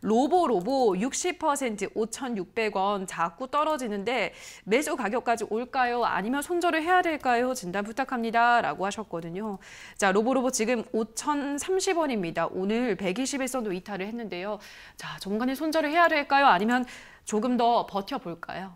로보 로보 60% 5,600원 자꾸 떨어지는데 매수 가격까지 올까요? 아니면 손절을 해야 될까요? 진단 부탁합니다. 라고 하셨거든요. 자, 로보 로보 지금 5,030원입니다. 오늘 121선도 이탈을 했는데요. 자, 정간에 손절을 해야 될까요? 아니면 조금 더 버텨볼까요?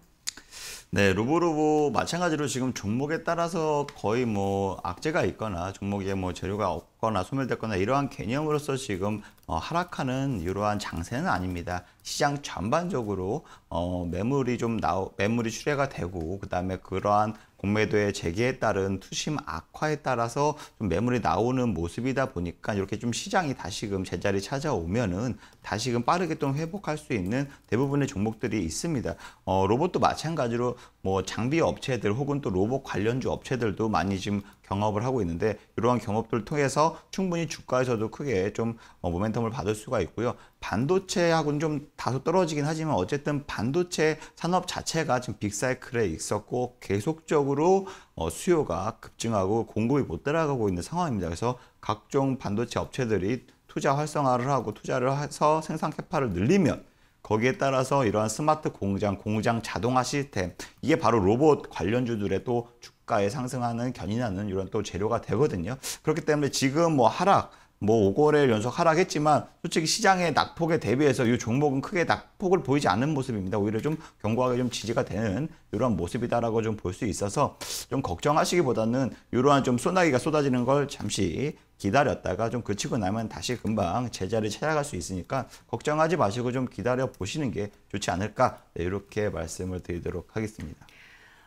네, 루브루브 마찬가지로 지금 종목에 따라서 거의 뭐 악재가 있거나 종목에 뭐 재료가 없거나 소멸됐거나 이러한 개념으로서 지금 어, 하락하는 이러한 장세는 아닙니다. 시장 전반적으로 어, 매물이 좀 나오 매물이 출회가 되고 그다음에 그러한 공매도의 재개에 따른 투심 악화에 따라서 좀 매물이 나오는 모습이다 보니까 이렇게 좀 시장이 다시금 제자리 찾아오면은 다시금 빠르게 또 회복할 수 있는 대부분의 종목들이 있습니다. 어, 로봇도 마찬가지로 뭐 장비 업체들 혹은 또 로봇 관련주 업체들도 많이 지금 경업을 하고 있는데 이러한 경업들을 통해서 충분히 주가에서도 크게 좀 어, 모멘텀을 받을 수가 있고요. 반도체하고는 좀 다소 떨어지긴 하지만 어쨌든 반도체 산업 자체가 지금 빅사이클에 있었고 계속적으로 어, 수요가 급증하고 공급이 못 따라가고 있는 상황입니다. 그래서 각종 반도체 업체들이 투자 활성화를 하고 투자를 해서 생산 캐파를 늘리면 거기에 따라서 이러한 스마트 공장, 공장 자동화 시스템 이게 바로 로봇 관련주들의 또 주가에 상승하는 견인하는 이런 또 재료가 되거든요. 그렇기 때문에 지금 뭐 하락 뭐 5거래일 연속 하락했지만 솔직히 시장의 낙폭에 대비해서 이 종목은 크게 낙폭을 보이지 않는 모습입니다. 오히려 좀 견고하게 좀 지지가 되는 이런 모습이다라고 좀 볼 수 있어서 좀 걱정하시기보다는 이러한 좀 소나기가 쏟아지는 걸 잠시 기다렸다가 좀 그치고 나면 다시 금방 제자리 찾아갈 수 있으니까 걱정하지 마시고 좀 기다려 보시는 게 좋지 않을까 네, 이렇게 말씀을 드리도록 하겠습니다.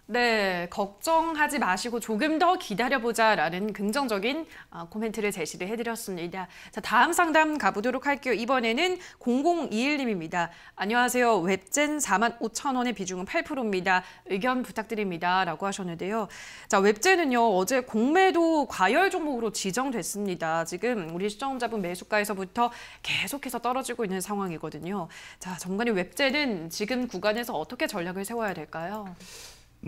네, 걱정하지 마시고 조금 더 기다려보자라는 긍정적인 아, 코멘트를 제시를 해드렸습니다. 자, 다음 상담 가보도록 할게요. 이번에는 0021님입니다. 안녕하세요. 웹젠 4만 5천 원의 비중은 8%입니다. 의견 부탁드립니다. 라고 하셨는데요. 자, 웹젠은요, 어제 공매도 과열 종목으로 지정됐습니다. 지금 우리 시청자분 매수가에서부터 계속해서 떨어지고 있는 상황이거든요. 자, 정관이 웹젠은 지금 구간에서 어떻게 전략을 세워야 될까요?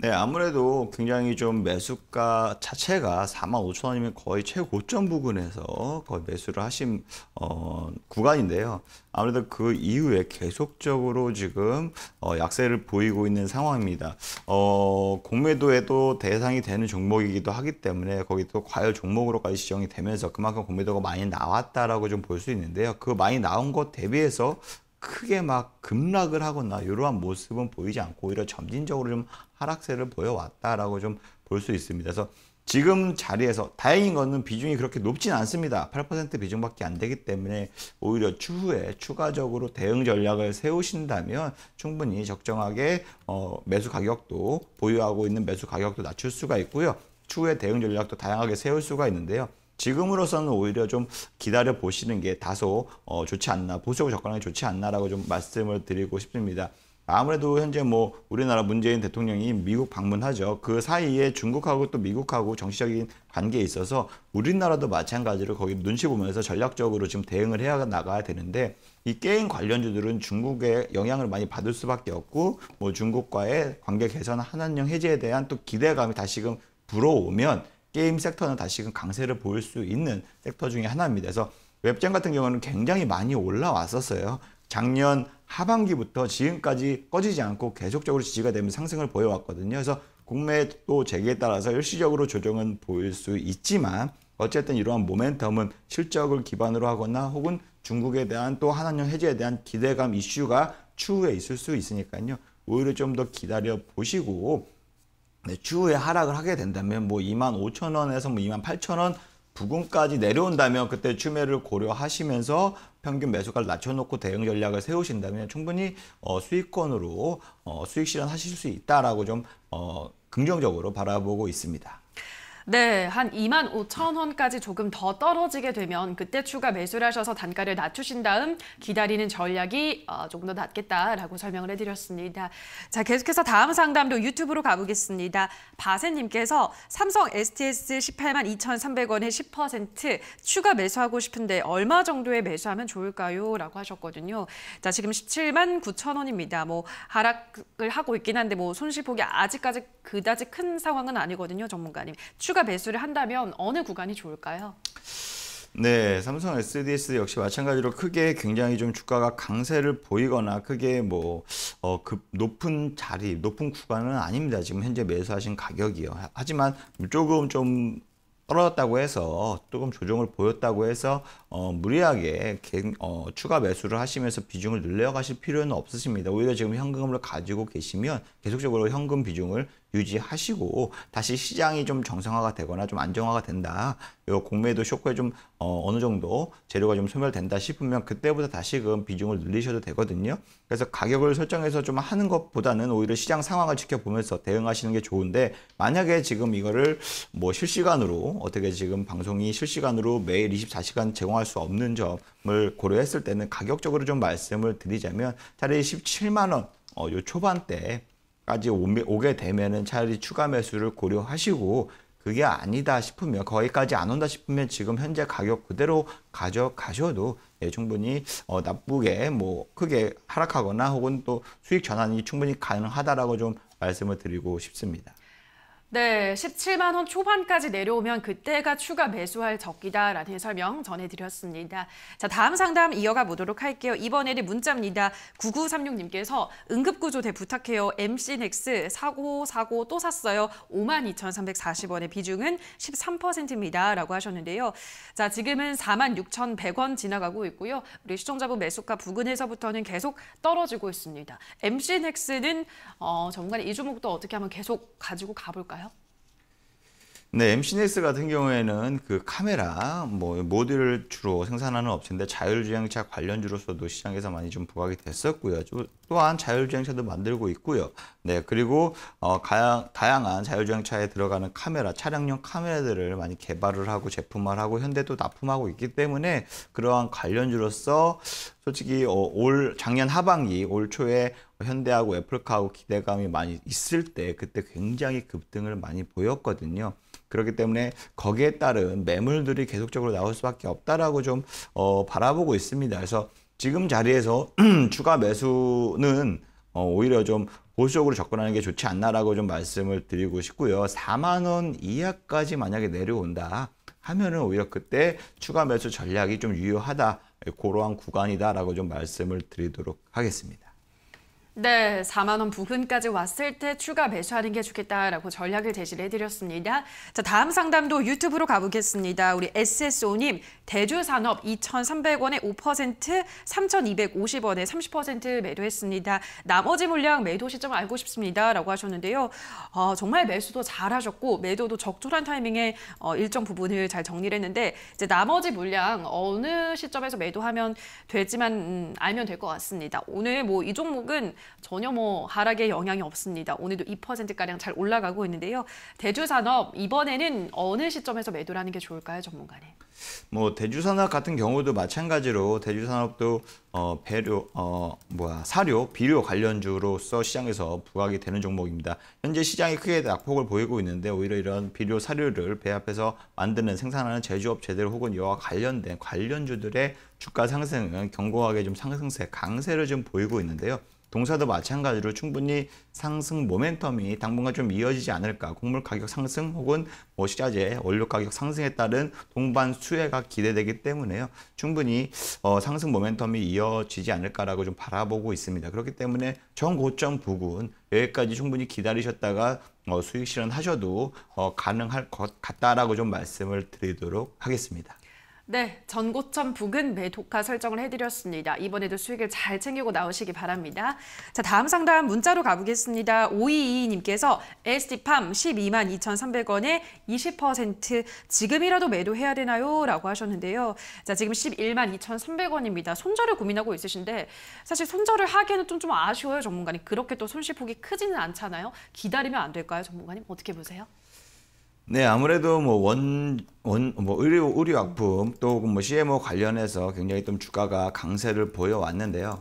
네, 아무래도 굉장히 좀 매수가 자체가 45,000원이면 거의 최고점 부근에서 거의 매수를 하신 어, 구간인데요. 아무래도 그 이후에 계속적으로 지금 어, 약세를 보이고 있는 상황입니다. 어, 공매도에도 대상이 되는 종목이기도 하기 때문에 거기 또 과열 종목으로까지 지정이 되면서 그만큼 공매도가 많이 나왔다라고 좀 볼 수 있는데요. 그 많이 나온 것 대비해서 크게 막 급락을 하거나 이러한 모습은 보이지 않고 오히려 점진적으로 좀 하락세를 보여왔다라고 좀 볼 수 있습니다. 그래서 지금 자리에서 다행인 것은 비중이 그렇게 높진 않습니다. 8% 비중밖에 안 되기 때문에 오히려 추후에 추가적으로 대응 전략을 세우신다면 충분히 적정하게 어, 매수 가격도 보유하고 있는 매수 가격도 낮출 수가 있고요. 추후에 대응 전략도 다양하게 세울 수가 있는데요. 지금으로서는 오히려 좀 기다려 보시는 게 다소 어, 좋지 않나 보수적으로 접근하기 좋지 않나라고 좀 말씀을 드리고 싶습니다. 아무래도 현재 뭐 우리나라 문재인 대통령이 미국 방문하죠. 그 사이에 중국하고 또 미국하고 정치적인 관계에 있어서 우리나라도 마찬가지로 거기 눈치 보면서 전략적으로 지금 대응을 해 나가야 되는데 이 게임 관련주들은 중국의 영향을 많이 받을 수밖에 없고 뭐 중국과의 관계 개선 한한령 해제에 대한 또 기대감이 다시금 불어오면 게임 섹터는 다시금 강세를 보일 수 있는 섹터 중의 하나입니다. 그래서 웹젠 같은 경우는 굉장히 많이 올라왔었어요. 작년 하반기부터 지금까지 꺼지지 않고 계속적으로 지지가 되면 상승을 보여왔거든요. 그래서 국내 또 재기에 따라서 일시적으로 조정은 보일 수 있지만 어쨌든 이러한 모멘텀은 실적을 기반으로 하거나 혹은 중국에 대한 또 한한령 해제에 대한 기대감 이슈가 추후에 있을 수 있으니까요. 오히려 좀 더 기다려 보시고 주에 네, 하락을 하게 된다면 뭐 2만 5천 원에서 뭐 2만 8천 원 부근까지 내려온다면 그때 추매를 고려하시면서 평균 매수가를 낮춰놓고 대응 전략을 세우신다면 충분히 어, 수익권으로 어, 수익 실현하실 수 있다라고 좀 어, 긍정적으로 바라보고 있습니다. 네, 한 2만 5천 원까지 조금 더 떨어지게 되면 그때 추가 매수를 하셔서 단가를 낮추신 다음 기다리는 전략이 어, 조금 더 낫겠다라고 설명을 해드렸습니다. 자, 계속해서 다음 상담도 유튜브로 가보겠습니다. 바세님께서 삼성 STS 18만 2,300원에 10% 추가 매수하고 싶은데 얼마 정도에 매수하면 좋을까요? 라고 하셨거든요. 자, 지금 17만 9천 원입니다. 뭐 하락을 하고 있긴 한데 뭐 손실폭이 아직까지 그다지 큰 상황은 아니거든요, 전문가님. 추가 매수를 한다면 어느 구간이 좋을까요? 네, 삼성 SDS 역시 마찬가지로 크게 굉장히 좀 주가가 강세를 보이거나 크게 뭐, 어, 급, 높은 자리, 높은 구간은 아닙니다. 지금 현재 매수하신 가격이요. 하지만 조금 좀 떨어졌다고 해서 조금 조정을 보였다고 해서 어, 무리하게 개, 어, 추가 매수를 하시면서 비중을 늘려가실 필요는 없으십니다. 오히려 지금 현금을 가지고 계시면 계속적으로 현금 비중을 유지하시고 다시 시장이 좀 정상화가 되거나 좀 안정화가 된다. 요 공매도 쇼크에 좀 어, 느 정도 재료가 좀 소멸된다 싶으면 그때부터 다시금 비중을 늘리셔도 되거든요. 그래서 가격을 설정해서 좀 하는 것보다는 오히려 시장 상황을 지켜보면서 대응하시는 게 좋은데 만약에 지금 이거를 뭐 실시간으로 어떻게 지금 방송이 실시간으로 매일 24시간 제공할 수 없는 점을 고려했을 때는 가격적으로 좀 말씀을 드리자면 차라리 17만 원 어, 요 초반대 까지 오게 되면은 차라리 추가 매수를 고려하시고 그게 아니다 싶으면 거기까지 안 온다 싶으면 지금 현재 가격 그대로 가져가셔도 예, 충분히 어, 나쁘게 뭐 크게 하락하거나 혹은 또 수익 전환이 충분히 가능하다라고 좀 말씀을 드리고 싶습니다. 네, 17만 원 초반까지 내려오면 그때가 추가 매수할 적기다라는 설명 전해드렸습니다. 자, 다음 상담 이어가 보도록 할게요. 이번에는 문자입니다. 9936님께서 응급구조대 부탁해요. MC넥스 사고 사고 또 샀어요. 52,340원의 비중은 13%입니다. 라고 하셨는데요. 자, 지금은 46,100원 지나가고 있고요. 우리 시청자분 매수가 부근에서부터는 계속 떨어지고 있습니다. MC넥스는 어, 정말 이 주목도 어떻게 하면 계속 가지고 가볼까요? 네, MCNS 같은 경우에는 그 카메라, 뭐 모듈을 주로 생산하는 업체인데 자율주행차 관련주로서도 시장에서 많이 좀 부각이 됐었고요. 또한 자율주행차도 만들고 있고요. 네, 그리고 어, 다양한 자율주행차에 들어가는 카메라, 차량용 카메라들을 많이 개발을 하고 제품화하고 현대도 납품하고 있기 때문에 그러한 관련주로서 솔직히 어, 올 작년 하반기 올 초에 현대하고 애플카하고 기대감이 많이 있을 때 그때 굉장히 급등을 많이 보였거든요. 그렇기 때문에 거기에 따른 매물들이 계속적으로 나올 수밖에 없다라고 좀 어, 바라보고 있습니다. 그래서 지금 자리에서 추가 매수는 어, 오히려 좀 보수적으로 접근하는 게 좋지 않나라고 좀 말씀을 드리고 싶고요. 4만 원 이하까지 만약에 내려온다 하면은 오히려 그때 추가 매수 전략이 좀 유효하다. 고러한 예, 구간이다라고 좀 말씀을 드리도록 하겠습니다. 네, 4만 원 부근까지 왔을 때 추가 매수하는 게 좋겠다라고 전략을 제시를 해드렸습니다. 자, 다음 상담도 유튜브로 가보겠습니다. 우리 SSO님, 대주산업 2,300원에 5%, 3,250원에 30% 매도했습니다. 나머지 물량 매도 시점 알고 싶습니다라고 하셨는데요. 어, 정말 매수도 잘하셨고 매도도 적절한 타이밍에 어, 일정 부분을 잘 정리를 했는데 이제 나머지 물량 어느 시점에서 매도하면 되지만 음, 알면 될 것 같습니다. 오늘 뭐 이 종목은 전혀 뭐 하락에 영향이 없습니다. 오늘도 2%가량 잘 올라가고 있는데요. 대주산업 이번에는 어느 시점에서 매도라는게 좋을까요, 전문가님? 뭐 대주산업 같은 경우도 마찬가지로 대주산업도 어, 배류 어, 뭐야, 사료, 비료 관련주로서 시장에서 부각이 되는 종목입니다. 현재 시장이 크게 낙폭을 보이고 있는데 오히려 이런 비료, 사료를 배합해서 만드는 생산하는 제조업체들 혹은 이와 관련된 관련주들의 주가 상승은 견고하게 좀 상승세, 강세를 좀 보이고 있는데요. 동사도 마찬가지로 충분히 상승 모멘텀이 당분간 좀 이어지지 않을까. 곡물 가격 상승 혹은 뭐 시자재, 원료 가격 상승에 따른 동반 수혜가 기대되기 때문에요. 충분히 어, 상승 모멘텀이 이어지지 않을까라고 좀 바라보고 있습니다. 그렇기 때문에 정고점 부근 여기까지 충분히 기다리셨다가 어, 수익 실현하셔도 어, 가능할 것 같다라고 좀 말씀을 드리도록 하겠습니다. 네, 전고점 부근 매도가 설정을 해드렸습니다. 이번에도 수익을 잘 챙기고 나오시기 바랍니다. 자, 다음 상담 문자로 가보겠습니다. 5222님께서 SD팜 1 2 2,300원에 20% 지금이라도 매도해야 되나요? 라고 하셨는데요. 자, 지금 1 1 2,300원입니다. 손절을 고민하고 있으신데 사실 손절을 하기에는 좀, 좀 아쉬워요, 전문가님. 그렇게 또 손실폭이 크지는 않잖아요. 기다리면 안 될까요, 전문가님? 어떻게 보세요? 네, 아무래도 뭐 원, 원, 뭐 의료, 의료약품 또뭐 CMO 관련해서 굉장히 좀 주가가 강세를 보여왔는데요.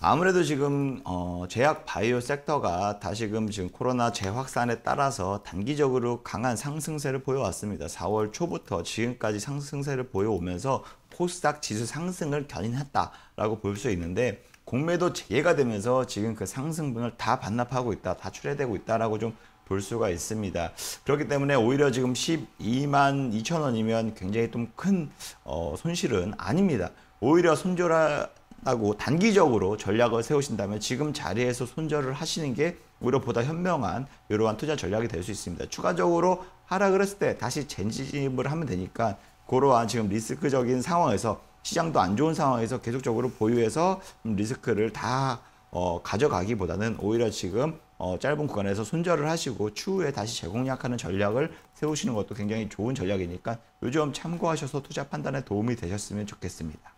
아무래도 지금, 어, 제약 바이오 섹터가 다시금 지금 코로나 재확산에 따라서 단기적으로 강한 상승세를 보여왔습니다. 4월 초부터 지금까지 상승세를 보여오면서 코스닥 지수 상승을 견인했다라고 볼 수 있는데, 공매도 재개가 되면서 지금 그 상승분을 다 반납하고 있다, 다 출해되고 있다라고 좀볼 수가 있습니다. 그렇기 때문에 오히려 지금 12만 2천 원이면 굉장히 좀큰 어, 손실은 아닙니다. 오히려 손절하고 단기적으로 전략을 세우신다면 지금 자리에서 손절을 하시는 게 오히려 보다 현명한 이러한 투자 전략이 될 수 있습니다. 추가적으로 하락을 했을 때 다시 젠지입을 하면 되니까 그러한 지금 리스크적인 상황에서 시장도 안 좋은 상황에서 계속적으로 보유해서 리스크를 다 어, 가져가기보다는 오히려 지금 어, 짧은 구간에서 손절을 하시고 추후에 다시 재공략하는 전략을 세우시는 것도 굉장히 좋은 전략이니까 요점 참고하셔서 투자 판단에 도움이 되셨으면 좋겠습니다.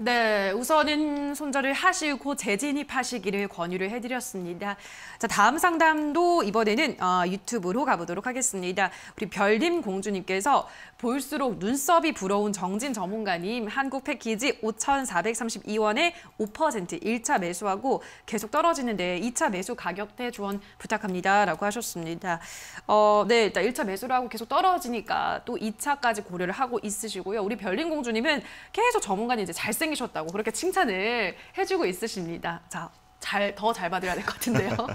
네, 우선은 손절을 하시고 재진입하시기를 권유를 해드렸습니다. 자, 다음 상담도 이번에는 어, 유튜브로 가보도록 하겠습니다. 우리 별림 공주님께서 볼수록 눈썹이 부러운 정진 전문가님 한국 패키지 5,432원에 5% 1차 매수하고 계속 떨어지는데 2차 매수 가격대 조언 부탁합니다. 라고 하셨습니다. 어, 네, 일단 1차 매수를 하고 계속 떨어지니까 또 2차까지 고려를 하고 있으시고요. 우리 별림 공주님은 계속 전문가님 이제 잘생 잘생기셨다고 그렇게 칭찬을 해주고 있으십니다. 자, 잘더잘 받아야 될 것 같은데요.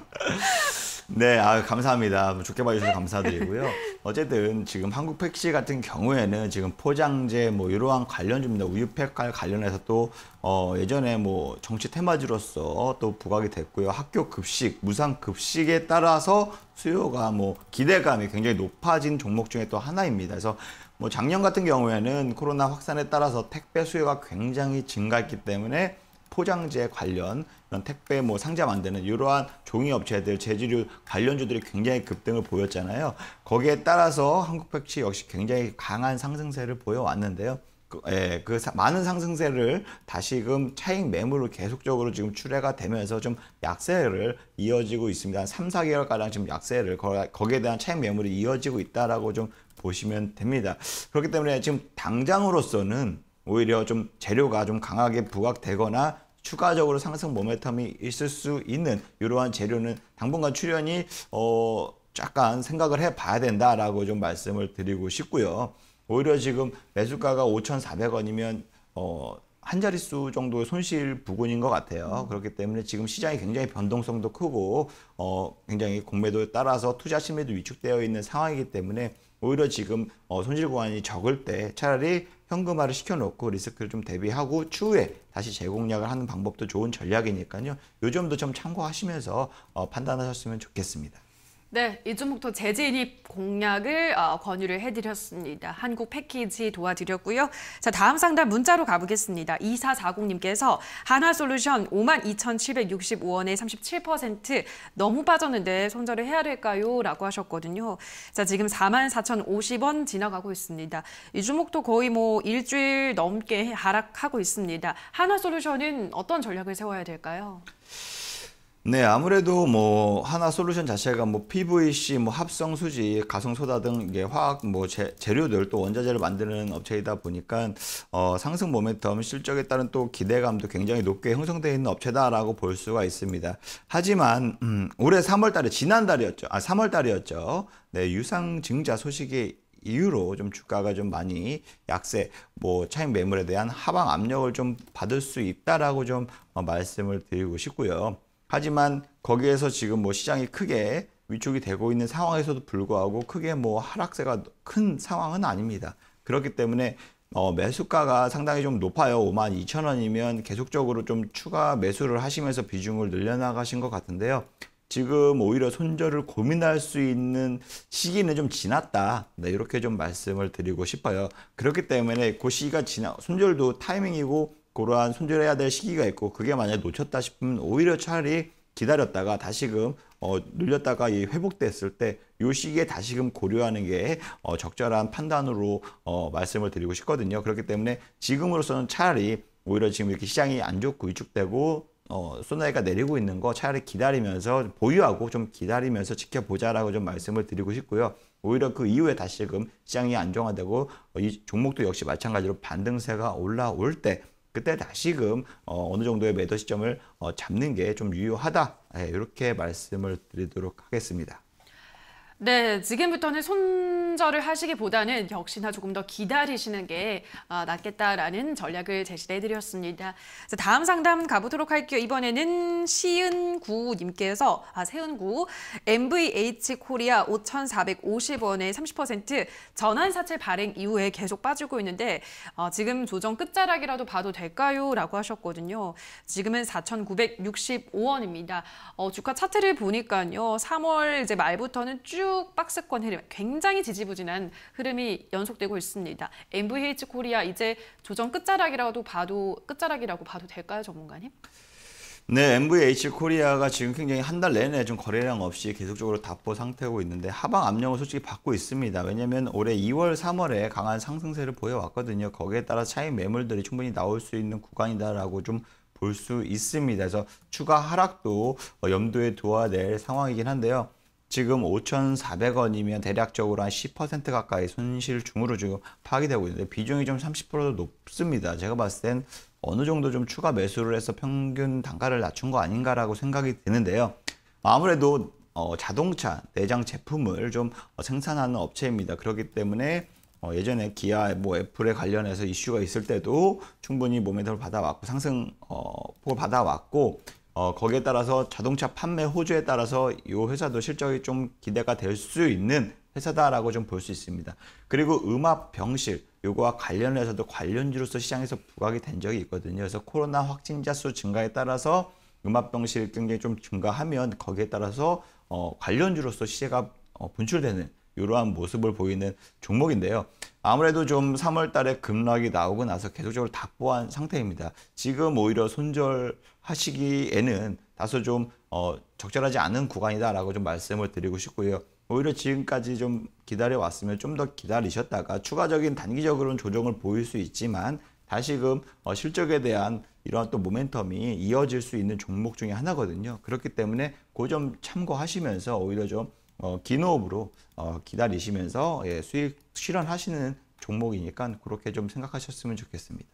네, 아 감사합니다. 좋게 봐주셔서 감사드리고요. 어쨌든 지금 한국 팩시 같은 경우에는 지금 포장재 뭐 이러한 관련 줍니다. 우유팩과 관련해서 또 어, 예전에 뭐 정치 테마주로서 또 부각이 됐고요. 학교 급식, 무상 급식에 따라서 수요가 뭐 기대감이 굉장히 높아진 종목 중에 또 하나입니다. 그래서 뭐 작년 같은 경우에는 코로나 확산에 따라서 택배 수요가 굉장히 증가했기 때문에 포장재 관련 이런 택배 뭐 상자 만드는 이러한 종이 업체들 재질류 관련주들이 굉장히 급등을 보였잖아요. 거기에 따라서 한국백치 역시 굉장히 강한 상승세를 보여왔는데요. 그, 예, 그 사, 많은 상승세를 다시금 차익 매물을 계속적으로 지금 출회가 되면서 좀 약세를 이어지고 있습니다. 한 3, 4개월 가량 지금 약세를 거, 거기에 대한 차익 매물이 이어지고 있다라고 좀 보시면 됩니다. 그렇기 때문에 지금 당장으로서는 오히려 좀 재료가 좀 강하게 부각되거나 추가적으로 상승 모멘텀이 있을 수 있는 이러한 재료는 당분간 출연이어 약간 생각을 해봐야 된다라고 좀 말씀을 드리고 싶고요. 오히려 지금 매수가가 5,400원이면 어, 한 자릿수 정도의 손실 부근인 것 같아요. 그렇기 때문에 지금 시장이 굉장히 변동성도 크고 어, 굉장히 공매도에 따라서 투자 심리도 위축되어 있는 상황이기 때문에 오히려 지금 어, 손실 구간이 적을 때 차라리 현금화를 시켜놓고 리스크를 좀 대비하고 추후에 다시 재공략을 하는 방법도 좋은 전략이니까요. 요 점도 좀 참고하시면서 어, 판단하셨으면 좋겠습니다. 네, 이준목토 재진입 공약을 어, 권유를 해드렸습니다. 한국 패키지 도와드렸고요. 자, 다음 상담 문자로 가보겠습니다. 2440님께서 하나솔루션 52,765원에 37% 너무 빠졌는데 손절을 해야 될까요? 라고 하셨거든요. 자, 지금 44,050원 지나가고 있습니다. 이준목토 거의 뭐 일주일 넘게 하락하고 있습니다. 하나솔루션은 어떤 전략을 세워야 될까요? 네, 아무래도 뭐 하나 솔루션 자체가 뭐 PVC, 뭐 합성 수지, 가성 소다 등 이게 화학 뭐 재, 재료들 또 원자재를 만드는 업체이다 보니까 어, 상승 모멘텀 실적에 따른 또 기대감도 굉장히 높게 형성되어 있는 업체다라고 볼 수가 있습니다. 하지만 음, 올해 3월 달에 지난 달이었죠. 아, 3월 달이었죠. 네, 유상 증자 소식이 이유로 좀 주가가 좀 많이 약세, 뭐 차익 매물에 대한 하방 압력을 좀 받을 수 있다라고 좀 어, 말씀을 드리고 싶고요. 하지만 거기에서 지금 뭐 시장이 크게 위축이 되고 있는 상황에서도 불구하고 크게 뭐 하락세가 큰 상황은 아닙니다. 그렇기 때문에 어, 매수가가 상당히 좀 높아요. 5만 2천 원이면 계속적으로 좀 추가 매수를 하시면서 비중을 늘려나가신 것 같은데요. 지금 오히려 손절을 고민할 수 있는 시기는 좀 지났다. 네, 이렇게 좀 말씀을 드리고 싶어요. 그렇기 때문에 그 시기가 지나 손절도 타이밍이고 그러한 손절해야 될 시기가 있고 그게 만약에 놓쳤다 싶으면 오히려 차라리 기다렸다가 다시금 어, 눌렸다가 이 회복됐을 때 요 시기에 다시금 고려하는 게 어, 적절한 판단으로 어, 말씀을 드리고 싶거든요. 그렇기 때문에 지금으로서는 차라리 오히려 지금 이렇게 시장이 안 좋고 위축되고 어, 소나이가 내리고 있는 거 차라리 기다리면서 보유하고 좀 기다리면서 지켜보자라고 좀 말씀을 드리고 싶고요. 오히려 그 이후에 다시금 시장이 안정화되고 어, 이 종목도 역시 마찬가지로 반등세가 올라올 때 그때 다시금 어, 느 정도의 매도 시점을 어, 잡는 게 좀 유효하다 예, 이렇게 말씀을 드리도록 하겠습니다. 네, 지금부터는 손절을 하시기보다는 역시나 조금 더 기다리시는 게 아, 낫겠다라는 전략을 제시해 드렸습니다. 다음 상담 가보도록 할게요. 이번에는 시은구님께서 아, 세은구 MVH 코리아 5,450원에 30% 전환사채 발행 이후에 계속 빠지고 있는데 어, 지금 조정 끝자락이라도 봐도 될까요? 라고 하셨거든요. 지금은 4,965원입니다. 어, 주가 차트를 보니까요. 3월 이제 말부터는 쭉쭉 박스권 흐름, 굉장히 지지부진한 흐름이 연속되고 있습니다. MVH 코리아 이제 조정 끝자락이라도 봐도 끝자락이라고 봐도 될까요, 전문가님? 네, MVH 코리아가 지금 굉장히 한 달 내내 좀 거래량 없이 계속적으로 답보 상태고 있는데 하방 압력을 솔직히 받고 있습니다. 왜냐면 올해 2월, 3월에 강한 상승세를 보여왔거든요. 거기에 따라 차익 매물들이 충분히 나올 수 있는 구간이다라고 좀 볼 수 있습니다. 그래서 추가 하락도 염두에 두어야 될 상황이긴 한데요. 지금 5,400원이면 대략적으로 한 10% 가까이 손실 중으로 지금 파기 되고 있는데 비중이 좀 30%도 높습니다. 제가 봤을 땐 어느 정도 좀 추가 매수를 해서 평균 단가를 낮춘 거 아닌가라고 생각이 드는데요. 아무래도 어, 자동차 내장 제품을 좀 생산하는 업체입니다. 그렇기 때문에 어, 예전에 기아, 뭐 애플에 관련해서 이슈가 있을 때도 충분히 모멘텀을 받아왔고 상승 어, 폭을 받아왔고 어, 거기에 따라서 자동차 판매 호주에 따라서 이 회사도 실적이 좀 기대가 될 수 있는 회사다라고 좀 볼 수 있습니다. 그리고 음압 병실 요거와 관련해서도 관련주로서 시장에서 부각이 된 적이 있거든요. 그래서 코로나 확진자 수 증가에 따라서 음압 병실 경쟁이 좀 증가하면 거기에 따라서 어, 관련주로서 시세가 어, 분출되는 이러한 모습을 보이는 종목인데요. 아무래도 좀 3월 달에 급락이 나오고 나서 계속적으로 답보한 상태입니다. 지금 오히려 손절 하시기에는 다소 좀 어, 적절하지 않은 구간이다라고 좀 말씀을 드리고 싶고요. 오히려 지금까지 좀 기다려 왔으면 좀 더 기다리셨다가 추가적인 단기적으로는 조정을 보일 수 있지만 다시금 어, 실적에 대한 이러한 또 모멘텀이 이어질 수 있는 종목 중에 하나거든요. 그렇기 때문에 그 점 참고하시면서 오히려 좀 어, 긴호업으로 어, 기다리시면서 예, 수익 실현하시는 종목이니까 그렇게 좀 생각하셨으면 좋겠습니다.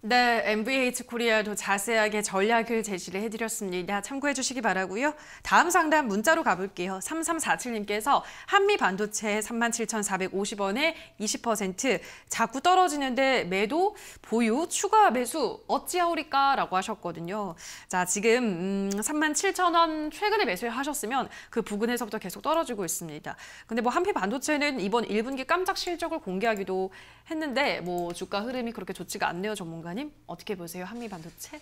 네, MVH 코리아도 자세하게 전략을 제시를 해드렸습니다. 참고해 주시기 바라고요. 다음 상담 문자로 가볼게요. 3347님께서 한미 반도체 37,450원에 20% 자꾸 떨어지는데 매도, 보유, 추가 매수 어찌하오리까? 라고 하셨거든요. 자, 지금 음, 37,000원 최근에 매수를 하셨으면 그 부근에서부터 계속 떨어지고 있습니다. 근데 뭐 한미 반도체는 이번 1분기 깜짝 실적을 공개하기도 했는데 뭐 주가 흐름이 그렇게 좋지가 않네요, 전문가 장관님 어떻게 보세요? 한미 반도체?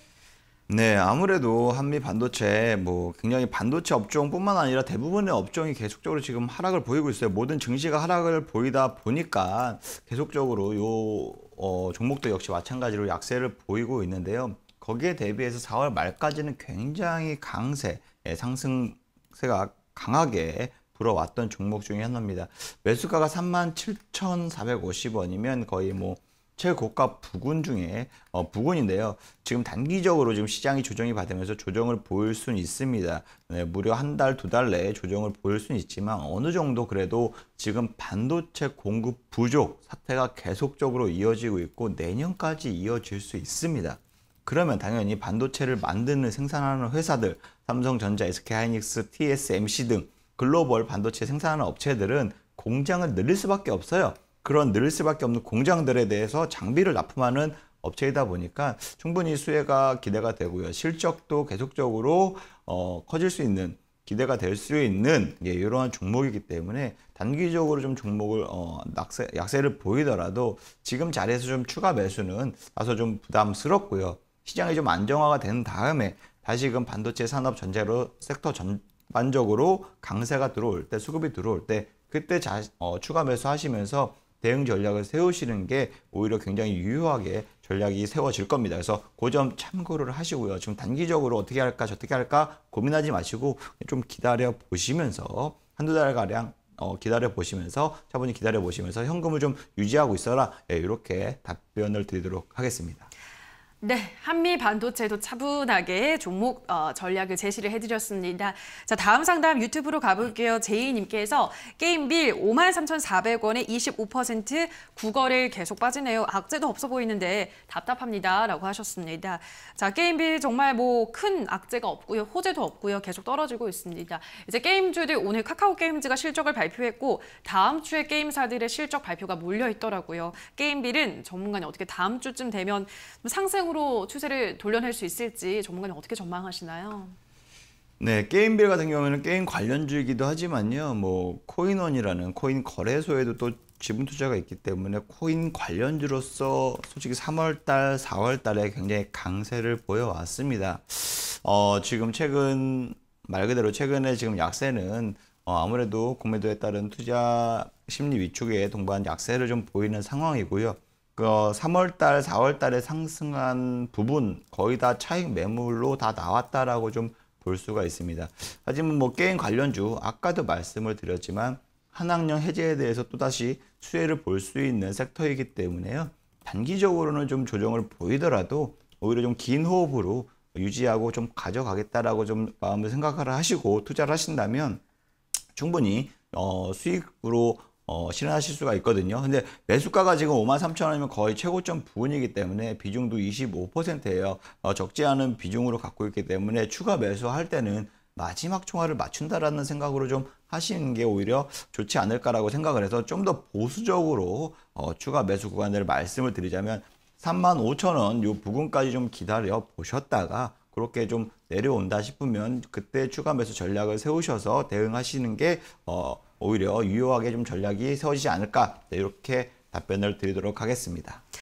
네, 아무래도 한미 반도체 뭐 굉장히 반도체 업종뿐만 아니라 대부분의 업종이 계속적으로 지금 하락을 보이고 있어요. 모든 증시가 하락을 보이다 보니까 계속적으로 요 어, 종목도 역시 마찬가지로 약세를 보이고 있는데요. 거기에 대비해서 4월 말까지는 굉장히 강세, 예, 상승세가 강하게 불어왔던 종목 중의 하나입니다. 매수가가 37,450원이면 거의 뭐 최고가 부근 중에 어, 부근인데요. 지금 단기적으로 지금 시장이 조정이 받으면서 조정을 보일 수는 있습니다. 네, 무려 한 달, 두 달 내에 조정을 보일 수는 있지만 어느 정도 그래도 지금 반도체 공급 부족 사태가 계속적으로 이어지고 있고 내년까지 이어질 수 있습니다. 그러면 당연히 반도체를 만드는 생산하는 회사들, 삼성전자, SK하이닉스, TSMC 등 글로벌 반도체 생산하는 업체들은 공장을 늘릴 수밖에 없어요. 그런 늘 수밖에 없는 공장들에 대해서 장비를 납품하는 업체이다 보니까 충분히 수혜가 기대가 되고요. 실적도 계속적으로 어, 커질 수 있는 기대가 될 수 있는 예, 이러한 종목이기 때문에 단기적으로 좀 종목을 어, 낙세, 약세를 보이더라도 지금 자리에서 좀 추가 매수는 다소 좀 부담스럽고요. 시장이 좀 안정화가 된 다음에 다시금 반도체 산업 전체로 섹터 전반적으로 강세가 들어올 때 수급이 들어올 때 그때 자, 어, 추가 매수하시면서 대응 전략을 세우시는 게 오히려 굉장히 유효하게 전략이 세워질 겁니다. 그래서 그 점 참고를 하시고요. 지금 단기적으로 어떻게 할까 저떻게 할까 고민하지 마시고 좀 기다려 보시면서 한두 달가량 어, 기다려 보시면서 차분히 기다려 보시면서 현금을 좀 유지하고 있어라 예, 이렇게 답변을 드리도록 하겠습니다. 네, 한미 반도체도 차분하게 종목 어, 전략을 제시를 해드렸습니다. 자, 다음 상담 유튜브로 가볼게요. 제이님께서 게임빌 53,400원에 25% 구거를 계속 빠지네요. 악재도 없어 보이는데 답답합니다. 라고 하셨습니다. 자, 게임빌 정말 뭐 큰 악재가 없고요. 호재도 없고요. 계속 떨어지고 있습니다. 이제 게임주들 오늘 카카오 게임즈가 실적을 발표했고 다음 주에 게임사들의 실적 발표가 몰려있더라고요. 게임빌은 전문가는 어떻게 다음 주쯤 되면 상승으로 쪽으로 추세를 돌려낼 수 있을지 전문가님 어떻게 전망하시나요? 네, 게임빌 같은 경우에는 게임 관련주이기도 하지만요. 뭐 코인원이라는 코인 거래소에도 또 지분 투자가 있기 때문에 코인 관련주로서 솔직히 3월 달, 4월 달에 굉장히 강세를 보여왔습니다. 어, 지금 최근 말 그대로 최근에 지금 약세는 어, 아무래도 공매도에 따른 투자 심리 위축에 동반 약세를 좀 보이는 상황이고요. 그 3월달, 4월달에 상승한 부분 거의 다 차익 매물로 다 나왔다라고 좀 볼 수가 있습니다. 하지만 뭐 게임 관련주 아까도 말씀을 드렸지만 한학년 해제에 대해서 또다시 수혜를 볼 수 있는 섹터이기 때문에요. 단기적으로는 좀 조정을 보이더라도 오히려 좀 긴 호흡으로 유지하고 좀 가져가겠다라고 좀 마음을 생각을 하시고 투자를 하신다면 충분히 어, 수익으로 어, 실현하실 수가 있거든요. 근데 매수가가 지금 53,000원이면 거의 최고점 부분이기 때문에 비중도 25%예요. 어, 적지 않은 비중으로 갖고 있기 때문에 추가 매수할 때는 마지막 총알을 맞춘다라는 생각으로 좀 하시는 게 오히려 좋지 않을까라고 생각을 해서 좀 더 보수적으로 어, 추가 매수 구간을 말씀을 드리자면 35,000원 요 부근까지 좀 기다려 보셨다가 그렇게 좀 내려온다 싶으면 그때 추가 매수 전략을 세우셔서 대응하시는 게 어, 오히려 유효하게 좀 전략이 세워지지 않을까 네, 이렇게 답변을 드리도록 하겠습니다.